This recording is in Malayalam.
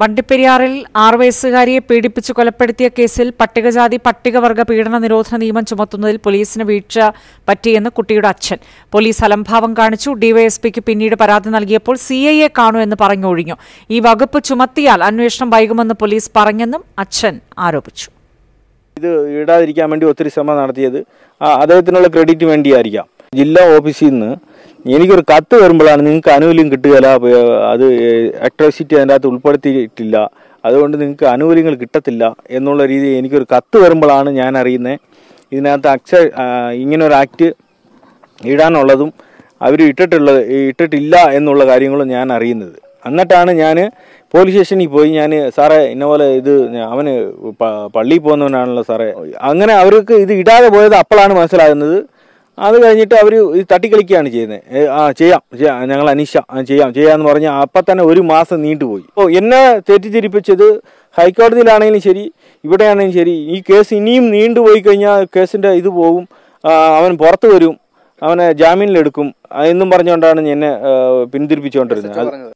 വണ്ടിപ്പെരിയാറിൽ ആറ് വയസ്സുകാരിയെ പീഡിപ്പിച്ച് കൊലപ്പെടുത്തിയ കേസിൽ പട്ടികജാതി പട്ടികവർഗ പീഡന നിരോധന നിയമം ചുമത്തുന്നതിൽ പോലീസിന് വീഴ്ച പറ്റിയെന്ന് കുട്ടിയുടെ അച്ഛൻ പോലീസ് അലംഭാവം കാണിച്ചു ഡിവൈഎസ്പിക്ക് പിന്നീട് പരാതി നൽകിയപ്പോൾ സി കാണൂ എന്ന് പറഞ്ഞൊഴിഞ്ഞു ഈ വകുപ്പ് ചുമത്തിയാൽ അന്വേഷണം വൈകുമെന്ന് പോലീസ് പറഞ്ഞെന്നും അച്ഛൻ ആരോപിച്ചു ഇത് ഇടാതിരിക്കാൻ വേണ്ടി ഒത്തിരി ശ്രമം നടത്തിയത് അദ്ദേഹത്തിനുള്ള ക്രെഡിറ്റ് വേണ്ടിയായിരിക്കാം ജില്ലാ ഓഫീസിൽ നിന്ന് എനിക്കൊരു കത്ത് വരുമ്പോഴാണ് നിങ്ങൾക്ക് ആനുകൂല്യം കിട്ടുകയില്ല അത് ഇലക്ട്രിസിറ്റി അതിൻ്റെ അകത്ത് ഉൾപ്പെടുത്തിയിട്ടില്ല അതുകൊണ്ട് നിങ്ങൾക്ക് ആനുകൂല്യങ്ങൾ കിട്ടത്തില്ല എന്നുള്ള രീതിയിൽ എനിക്കൊരു കത്ത് വരുമ്പോഴാണ് ഞാൻ അറിയുന്നത് ഇതിനകത്ത് അക്ഷ ഇങ്ങനൊരു ആക്ട് ഇടാനുള്ളതും അവർ ഇട്ടിട്ടുള്ളത് ഇട്ടിട്ടില്ല എന്നുള്ള കാര്യങ്ങളും ഞാൻ അറിയുന്നത് എന്നിട്ടാണ് ഞാൻ പോലീസ് സ്റ്റേഷനിൽ പോയി ഞാൻ സാറേ ഇന്നപോലെ ഇത് അവന് പള്ളിയിൽ പോകുന്നവനാണല്ലോ സാറേ അങ്ങനെ അവർക്ക് ഇത് ഇടാതെ പോയത് അപ്പോഴാണ് മനസ്സിലാകുന്നത് അത് കഴിഞ്ഞിട്ട് അവർ തട്ടിക്കളിക്കുകയാണ് ചെയ്യുന്നത് ആ ചെയ്യാം ചെയ്യാം ഞങ്ങൾ അനീഷ ചെയ്യാം ചെയ്യാമെന്ന് പറഞ്ഞാൽ അപ്പം തന്നെ ഒരു മാസം നീണ്ടുപോയി അപ്പോൾ എന്നെ തെറ്റിദ്ധരിപ്പിച്ചത് ഹൈക്കോടതിയിലാണെങ്കിലും ശരി ഇവിടെയാണെങ്കിലും ശരി ഈ കേസ് ഇനിയും നീണ്ടുപോയി കഴിഞ്ഞാൽ കേസിൻ്റെ ഇത് പോകും അവൻ പുറത്ത് വരും അവനെ ജാമ്യനിലെടുക്കും എന്നും പറഞ്ഞുകൊണ്ടാണ് എന്നെ പിന്തിരിപ്പിച്ചുകൊണ്ടിരുന്നത്